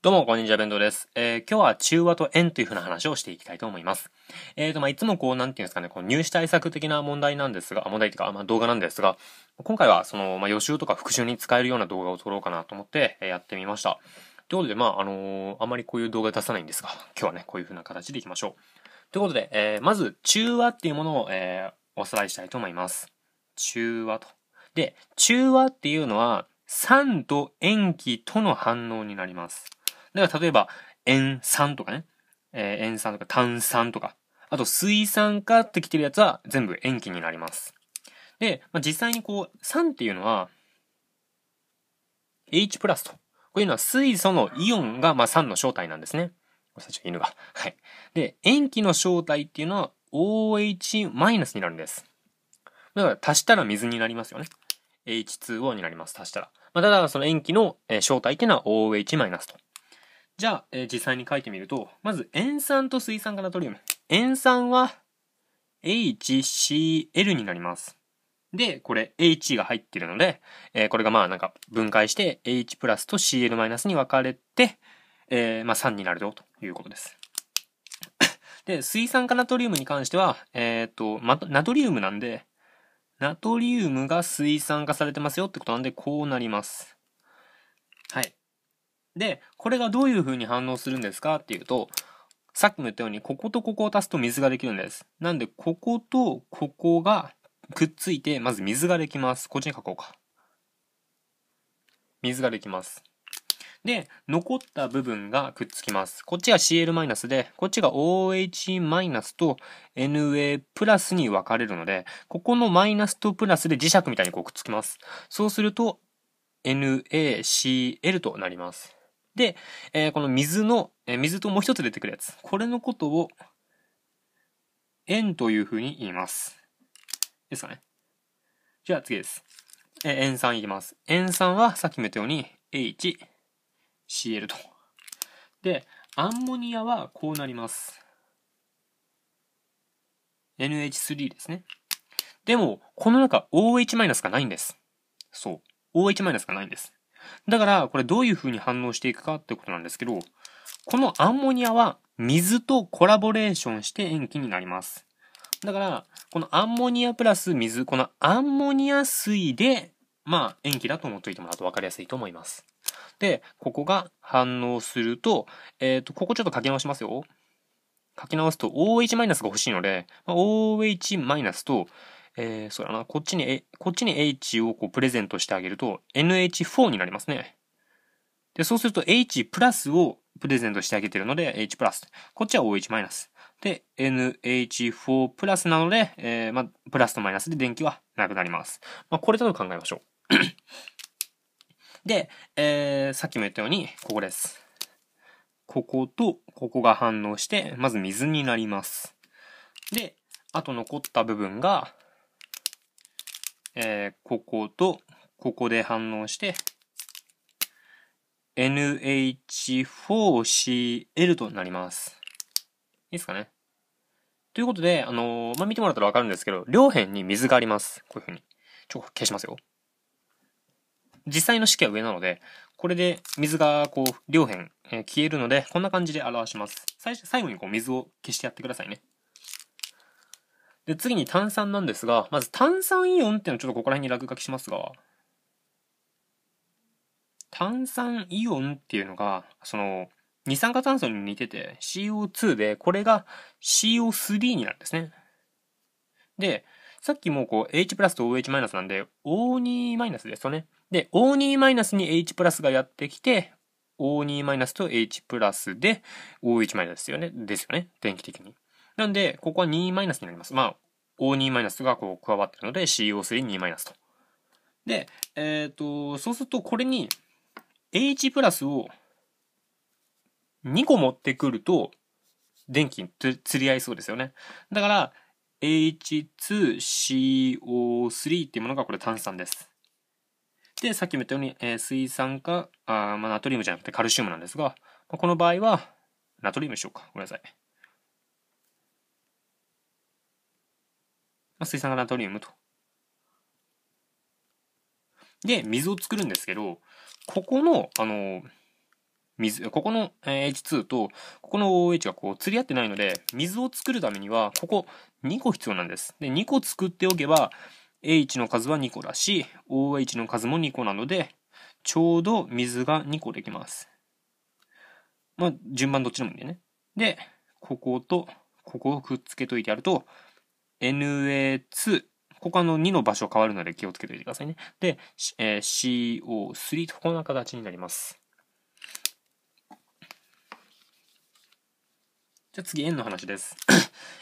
どうも、こんにちは、弁当です。えー、今日は中和と円というふうな話をしていきたいと思います。えーと、まあ、いつもこう、なんていうんですかね、こう、入試対策的な問題なんですが、問題というか、まあ、動画なんですが、今回は、その、まあ、予習とか復習に使えるような動画を撮ろうかなと思って、えやってみました。ということで、まあ、あのー、あまりこういう動画出さないんですが、今日はね、こういうふうな形でいきましょう。ということで、えー、まず、中和っていうものを、えー、おさらいしたいと思います。中和と。で、中和っていうのは、酸と塩基との反応になります。だから例えば、塩酸とかね、えー、塩酸とか炭酸とか、あと水酸化ってきてるやつは全部塩基になります。で、まあ、実際にこう、酸っていうのは、H プラスと。こういうのは水素のイオンが、まあ、酸の正体なんですね。これ最初犬が。はい。で、塩基の正体っていうのは OH- マイナスになるんです。だから足したら水になりますよね。H2O になります。足したら。まあ、ただ、その塩基の正体っていうのは OH- マイナスと。じゃあ、えー、実際に書いてみると、まず塩酸と水酸化ナトリウム。塩酸は HCl になります。で、これ H が入ってるので、えー、これがまあなんか分解して H プラスと Cl マイナスに分かれて、えー、まあ3になるよということです。で、水酸化ナトリウムに関しては、えっ、と、ま、ナトリウムなんで、ナトリウムが水酸化されてますよってことなんで、こうなります。はい。で、これがどういう風に反応するんですかっていうと、さっきも言ったように、こことここを足すと水ができるんです。なんで、こことここがくっついて、まず水ができます。こっちに書こうか。水ができます。で、残った部分がくっつきます。こっちが Cl- で、こっちが OH- と Na に分かれるので、ここのマイナスとプラスで磁石みたいにこうくっつきます。そうすると、NaCl となります。で、えー、この水の、えー、水ともう一つ出てくるやつ。これのことを、塩というふうに言います。ですかね。じゃあ次です。えー、塩酸いきます。塩酸はさっきも言ったように HCl と。で、アンモニアはこうなります。NH3 ですね。でも、この中 OH- がないんです。そう。OH- がないんです。だから、これどういう風に反応していくかってことなんですけど、このアンモニアは水とコラボレーションして塩基になります。だから、このアンモニアプラス水、このアンモニア水で、まあ、塩基だと思っておいてもらうと分かりやすいと思います。で、ここが反応すると、えっ、ー、と、ここちょっと書き直しますよ。書き直すと OH- マイナスが欲しいので、OH- マイナスとえー、そうだな、こっちに、えこっちに H をこうプレゼントしてあげると NH4 になりますね。で、そうすると H プラスをプレゼントしてあげてるので H プラス。こっちは OH マイナス。で、NH4 プラスなので、えー、まあ、プラスとマイナスで電気はなくなります。まあ、これだと考えましょう。で、えー、さっきも言ったように、ここです。ここと、ここが反応して、まず水になります。で、あと残った部分が、えー、こことここで反応して、NH4Cl となります。いいですかね。ということで、あのー、まあ、見てもらったらわかるんですけど、両辺に水があります。こういうふうに。ちょ、消しますよ。実際の式は上なので、これで水がこう、両辺、えー、消えるので、こんな感じで表します。最最後にこう、水を消してやってくださいね。で、次に炭酸なんですが、まず炭酸イオンっていうのをちょっとここら辺に落書きしますが、炭酸イオンっていうのが、その、二酸化炭素に似てて CO2 で、これが CO3 になるんですね。で、さっきもこう H プラスと OH マイナスなんで、O2 マイナスですよね。で、O2 マイナスに H プラスがやってきて、O2 マイナスと H プラスで OH マイナスですよね。ですよね。電気的に。なんで、ここは 2- になります。まあ、O2- がこう加わってるので CO32- と。で、えっ、ー、と、そうするとこれに H プラスを2個持ってくると電気に釣り合いそうですよね。だから H2CO3 っていうものがこれ炭酸です。で、さっきも言ったように、えー、水酸化、あまあ、ナトリウムじゃなくてカルシウムなんですが、この場合はナトリウムでしょうか。ごめんなさい。まあ、水酸化ナトリウムと。で、水を作るんですけど、ここの、あの、水、ここの H2 と、ここの OH がこう釣り合ってないので、水を作るためには、ここ2個必要なんです。で、2個作っておけば、H の数は2個だし、OH の数も2個なので、ちょうど水が2個できます。まあ、順番どっちでもいいんでね。で、ここと、ここをくっつけといてやると、Na2。ここの2の場所変わるので気をつけておいてくださいね。で、えー、CO3 とこんな形になります。じゃあ次、円の話です。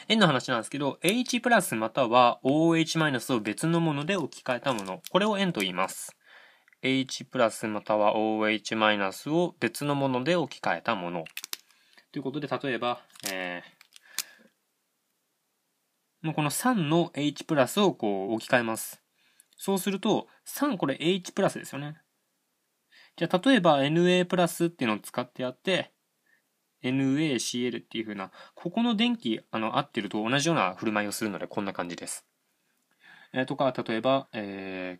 円 の話なんですけど、H プラスまたは OH マイナスを別のもので置き換えたもの。これを円と言います。H プラスまたは OH マイナスを別のもので置き換えたもの。ということで、例えば、えーまあ、この3の H プラスをこう置き換えます。そうすると、3これ H プラスですよね。じゃあ、例えば NA プラスっていうのを使ってやって、NaCl っていう風な、ここの電気、あの、合ってると同じような振る舞いをするので、こんな感じです。えー、とか、例えば、え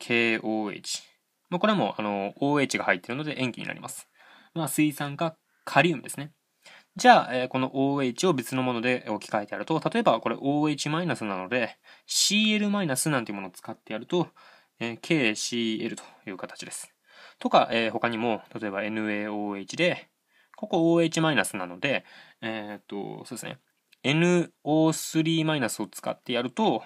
ー、KOH。まあ、これはもう、あの、OH が入ってるので塩基になります。まあ、水酸化カリウムですね。じゃあ、えこの OH を別のもので置き換えてやると、例えばこれ OH- マイナスなので、CL- マイナスなんていうものを使ってやると、え KCl という形です。とか、え他にも、例えば NaOH で、ここ OH- マイナスなので、えー、っと、そうですね。NO3- を使ってやると、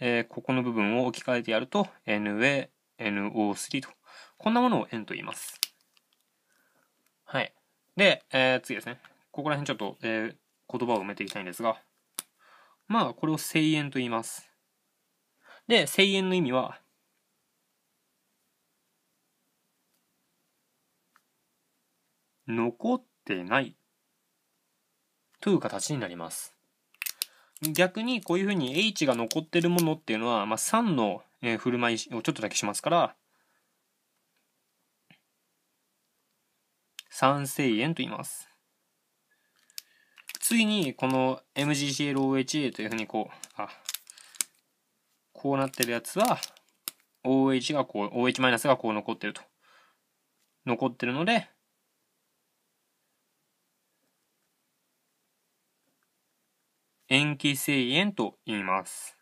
えここの部分を置き換えてやると、NaNO3 と。こんなものを円と言います。はい。で、えー、次ですね。ここら辺ちょっと、えー、言葉を埋めていきたいんですが、まあ、これを声援と言います。で、声援の意味は、残ってないという形になります。逆にこういうふうに H が残ってるものっていうのは、まあ、3の振る舞いをちょっとだけしますから、酸性塩と言います。ついに、この MgClOHA というふうにこう、あ、こうなってるやつは、OH がこう、OH- がこう残ってると。残ってるので、塩基性塩と言います。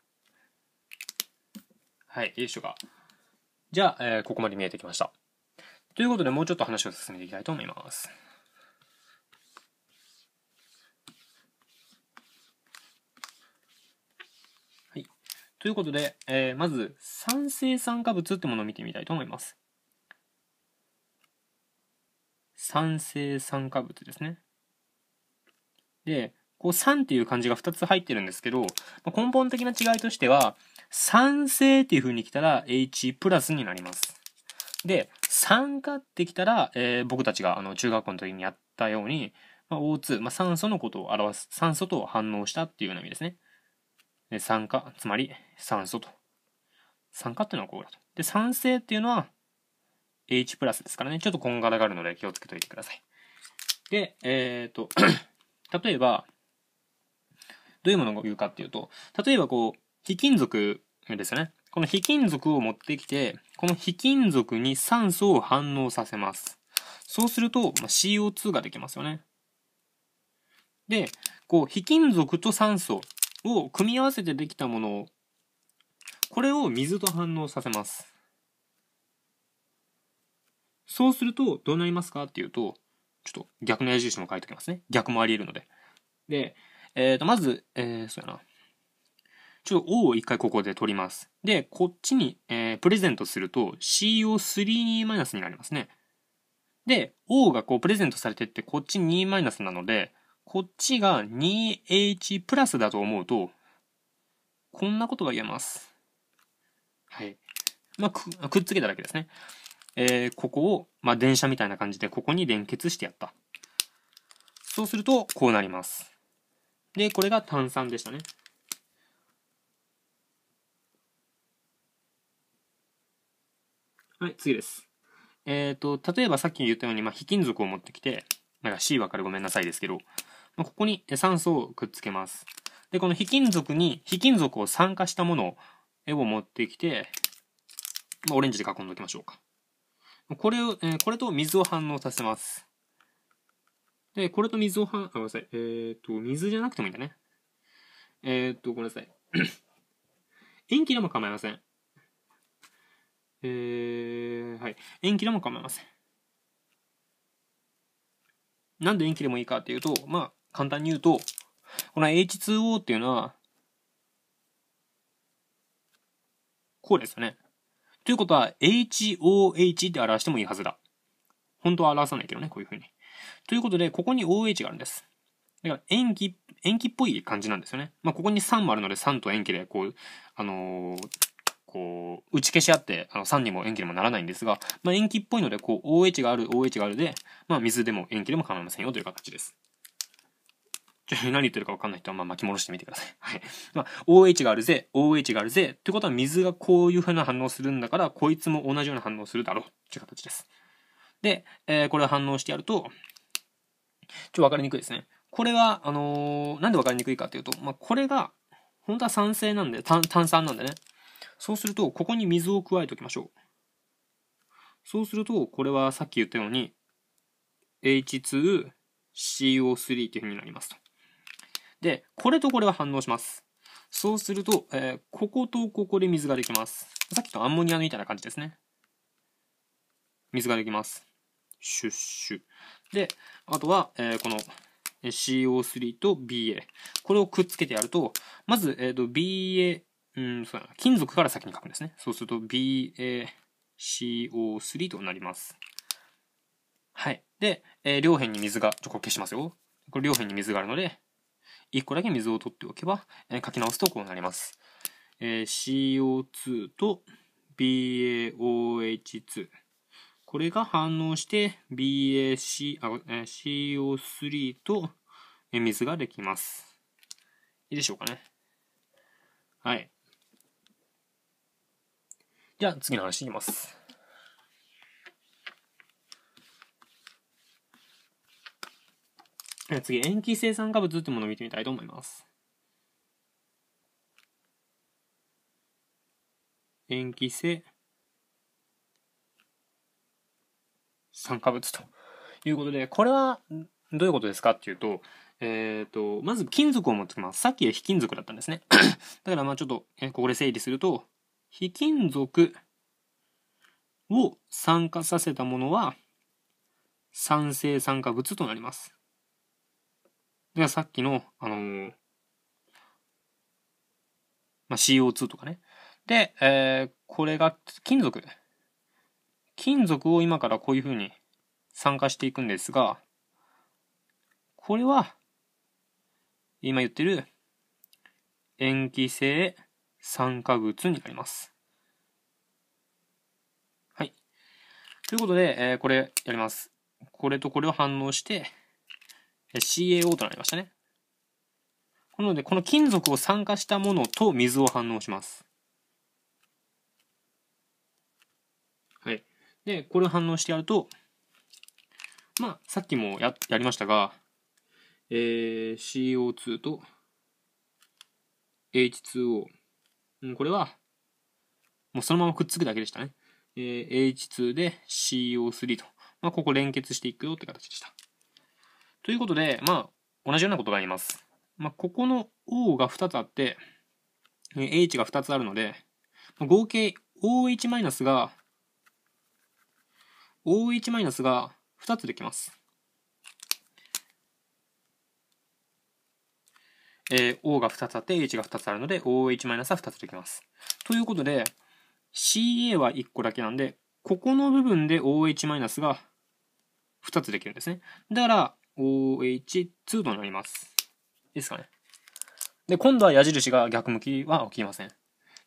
はい、よいしょが。じゃあ、えー、ここまで見えてきました。ということで、もうちょっと話を進めていきたいと思います。はい。ということで、えー、まず、酸性酸化物ってものを見てみたいと思います。酸性酸化物ですね。で、こう酸っていう漢字が2つ入ってるんですけど、根本的な違いとしては、酸性っていう風に来たら H プラスになります。で、酸化ってきたら、えー、僕たちがあの中学校の時にやったように、まあ、O2、まあ、酸素のことを表す、酸素と反応したっていう意味ですね。で酸化、つまり酸素と。酸化っていうのはこうだと。で、酸性っていうのは H プラスですからね。ちょっとこんがらがるので気をつけておいてください。で、えっ、ー、と例えば、どういうものを言うかっていうと、例えばこう、非金属ですよね。この非金属を持ってきて、この非金属に酸素を反応させます。そうすると、まあ、CO2 ができますよね。で、こう、非金属と酸素を組み合わせてできたものを、これを水と反応させます。そうすると、どうなりますかっていうと、ちょっと逆の矢印も書いておきますね。逆もあり得るので。で、えっ、ー、と、まず、えー、そうやな。一応 O を一回ここで取ります。で、こっちに、えー、プレゼントすると CO3 マイナスになりますね。で、O がこうプレゼントされてってこっち2マイナスなので、こっちが 2H プラスだと思うと、こんなことが言えます。はい。まあ、くくっつけただけですね。えー、ここを、まあ、電車みたいな感じでここに連結してやった。そうすると、こうなります。で、これが炭酸でしたね。はい、次です。えっ、ー、と、例えばさっき言ったように、まあ、非金属を持ってきて、なんか C わかるごめんなさいですけど、まあ、ここに酸素をくっつけます。で、この非金属に、非金属を酸化したものを、え、を持ってきて、まあ、オレンジで囲んでおきましょうか。これを、えー、これと水を反応させます。で、これと水を反、あ、ごめんなさい。えっ、ー、と、水じゃなくてもいいんだね。えっ、ー、と、ごめんなさい。塩基でも構いません。えー、はい。延期でも構いません。なんで延期でもいいかっていうと、まあ、簡単に言うと、この H2O っていうのは、こうですよね。ということは、HOH って表してもいいはずだ。本当は表さないけどね、こういうふうに。ということで、ここに OH があるんです。だから、塩基、塩基っぽい感じなんですよね。まあ、ここに酸もあるので、酸と塩基で、こう、あのー、こう、打ち消し合って、あの、酸にも塩基にもならないんですが、まあ、塩基っぽいので、こう、OH がある、OH があるで、まあ、水でも塩基でも構いませんよという形です。何言ってるか分かんない人はまあ巻き戻してみてください。はい。まあ、OH があるぜ、OH があるぜ、ってことは水がこういうふうな反応するんだから、こいつも同じような反応するだろう、っていう形です。で、えー、これを反応してやると、ちょっと分かりにくいですね。これは、あのー、なんで分かりにくいかというと、まあ、これが、本当は酸性なんで、炭酸なんでね、そうすると、ここに水を加えておきましょう。そうすると、これはさっき言ったように、H2CO3 というふうになりますと。で、これとこれは反応します。そうすると、えー、こことここで水ができます。さっきとアンモニアみたいな感じですね。水ができます。シュッシュ。で、あとは、えー、この CO3 と BA。これをくっつけてやると、まず、えーと、BA、うん、そう金属から先に書くんですね。そうすると BACO3 となります。はい。で、えー、両辺に水が、ちょ、っと消しますよ。これ両辺に水があるので、1個だけ水を取っておけば、えー、書き直すとこうなります。えー、CO2 と BAOH2。これが反応して BAC、えー、CO3 と水ができます。いいでしょうかね。はい。じゃあ次の話いきます。次、塩基生産化物ってものを見てみたいと思います。塩基性酸化物ということで、これはどういうことですかっていうと、えっ、ー、と、まず金属を持ってきます。さっき非金属だったんですね。だからまあちょっと、ここで整理すると、非金属を酸化させたものは酸性酸化物となります。ではさっきの、あのー、まあ、CO2 とかね。で、えー、これが金属。金属を今からこういうふうに酸化していくんですが、これは、今言ってる塩基性酸化物になります。はい。ということで、えー、これやります。これとこれを反応して、CaO となりましたね。なので、この金属を酸化したものと水を反応します。はい。で、これを反応してやると、まあ、さっきもや、やりましたが、えー、CO2 と H2O うん、これは、もうそのままくっつくだけでしたね。えー、H2 で CO3 と。まあ、ここ連結していくよって形でした。ということで、まあ、同じようなことがあります。まあ、ここの O が2つあって、えー、H が2つあるので、合計 OH- が、OH- が2つできます。えー、O が2つあって H が2つあるので OH- は2つできます。ということで CA は1個だけなんでここの部分で OH- が2つできるんですね。だから OH2 となります。いいですかね。で、今度は矢印が逆向きは起きません。ってい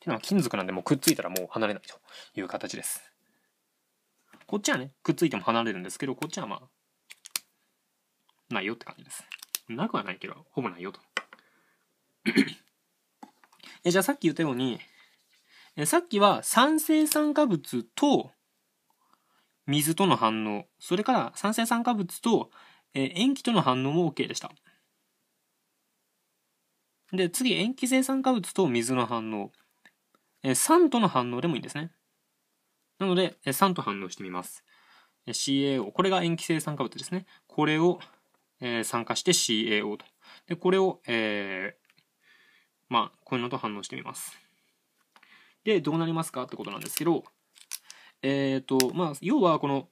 うのは金属なんでもうくっついたらもう離れないという形です。こっちはね、くっついても離れるんですけど、こっちはまあ、ないよって感じです。なくはないけど、ほぼないよと。えじゃあさっき言ったように、えさっきは酸性酸化物と水との反応、それから酸性酸化物と、え塩基との反応も OK でした。で、次、塩基性酸化物と水の反応。え酸との反応でもいいんですね。なので、え酸と反応してみます。CaO。これが塩基性酸化物ですね。これを、え酸化して CaO と。で、これを、えまあ、こういうのと反応してみます。で、どうなりますかってことなんですけど、えっ、ー、と、まあ、要はこの、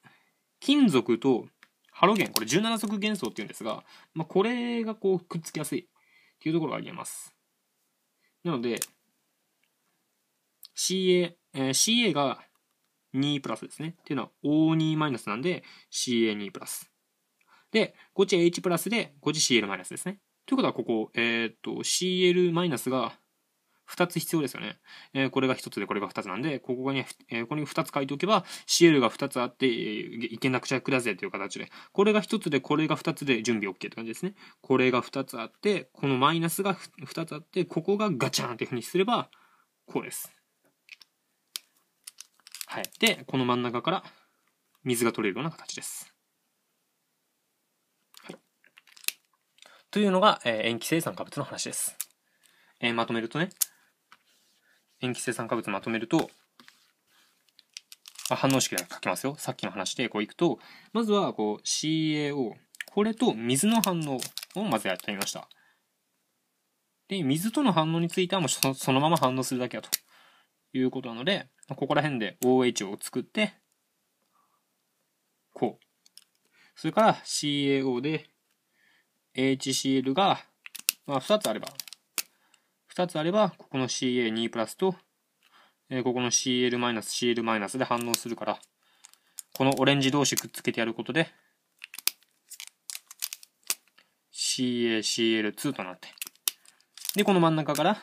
金属とハロゲン、これ17足元素っていうんですが、まあ、これがこう、くっつきやすいっていうところがありえます。なので、CA、えー、CA が2プラスですね。っていうのは O2 マイナスなんで CA2 プラス。で、こっち H プラスで、こっち CL マイナスですね。ということはここ、えー、っと、CL- が2つ必要ですよね。えー、これが1つでこれが2つなんで、ここに、えー、ここに2つ書いておけば、CL が2つあって、えー、いけなくちゃくだぜという形で、これが1つで、これが2つで準備 OK って感じですね。これが2つあって、このマイナスが2つあって、ここがガチャンっていうふうにすれば、こうです。はい。で、この真ん中から水が取れるような形です。というのが、えー、塩基生産化物の話です。えー、まとめるとね、塩基生産化物まとめると、あ、反応式が書きますよ。さっきの話でこういくと、まずはこう CAO、これと水の反応をまずやってみました。で、水との反応についてはもうそのまま反応するだけだということなので、ここら辺で OH を作って、こう。それから CAO で HCl が、まあ、2つあれば、2つあれば、ここの Ca2 プラスと、えここの Cl マイナス、Cl マイナスで反応するから、このオレンジ同士くっつけてやることで、CaCl2 となって、で、この真ん中から、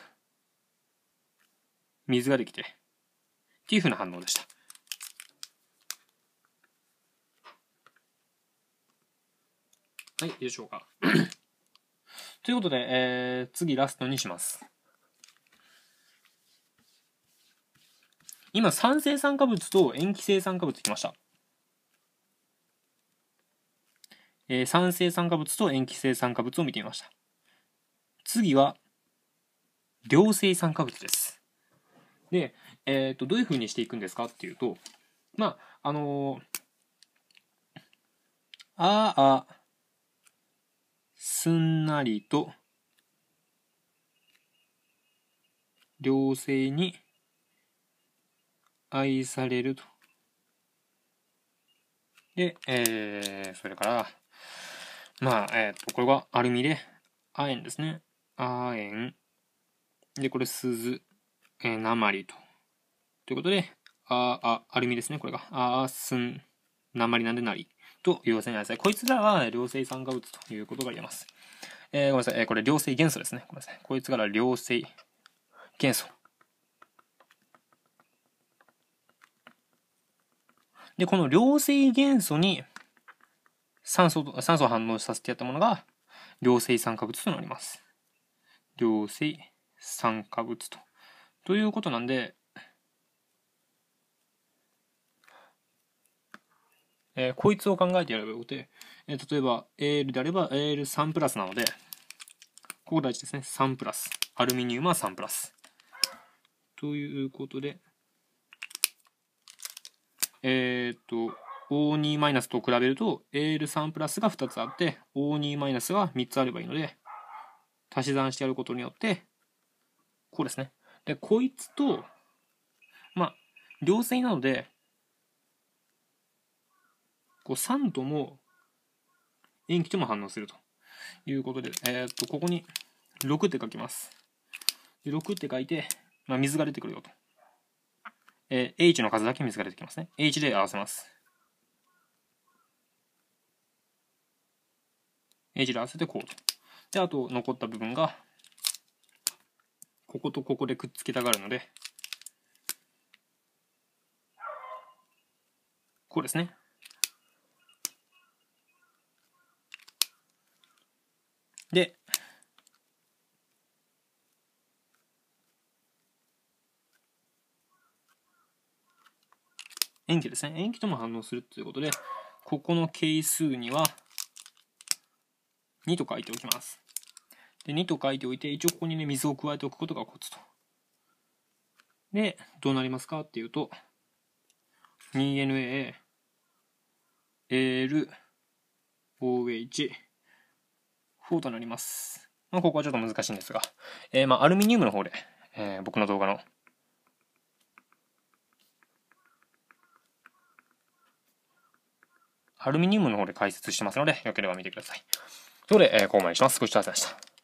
水ができて、っていう風な反応でした。はい、よいでしょうか。ということで、えー、次ラストにします。今、酸性酸化物と塩基性酸化物いきました。えー、酸性酸化物と塩基性酸化物を見てみました。次は、良性酸化物です。で、えっ、ー、と、どういうふうにしていくんですかっていうと、まあ、あのー、ああ、すんなりと良性に愛されると。で、えー、それから、まあ、えっ、ー、と、これはアルミで、亜鉛ですね。亜鉛。で、これ、鈴、えー、鉛と。ということで、あ、あ、アルミですね、これが。あ、すん、鉛なんでなり。と良性内細。こいつらは良性酸化物ということが言えます。えー、ごめんなさい。えー、これ良性元素ですね。ごめんなさい。こいつら良性元素。で、この良性元素に酸素と、酸素を反応させてやったものが良性酸化物となります。良性酸化物と。ということなんで、えー、こいつを考えてやればよくて、えー、例えば AL であれば AL3 プラスなので、ここ大事ですね。3プラス。アルミニウムは3プラス。ということで、えー、っと、O2 マイナスと比べると AL3 プラスが2つあって O2 マイナスが3つあればいいので、足し算してやることによって、こうですね。で、こいつと、まあ、両線なので、こう酸とも塩基とも反応するということで、えー、っと、ここに6って書きます。で6って書いて、まあ、水が出てくるよと。えー、H の数だけ水が出てきますね。H で合わせます。H で合わせてこうと。で、あと残った部分が、こことここでくっつけたがるので、こうですね。で、塩基ですね。塩基とも反応するということで、ここの係数には2と書いておきます。で、2と書いておいて、一応ここにね、水を加えておくことがコツと。で、どうなりますかっていうと、2NA、ALOH、4となります。まあ、ここはちょっと難しいんですが、えー、まあ、アルミニウムの方で、えー、僕の動画のアルミニウムの方で解説してますので、よければ見てください。ということで、えー、ここまでにします。ご視聴ありがとうございました。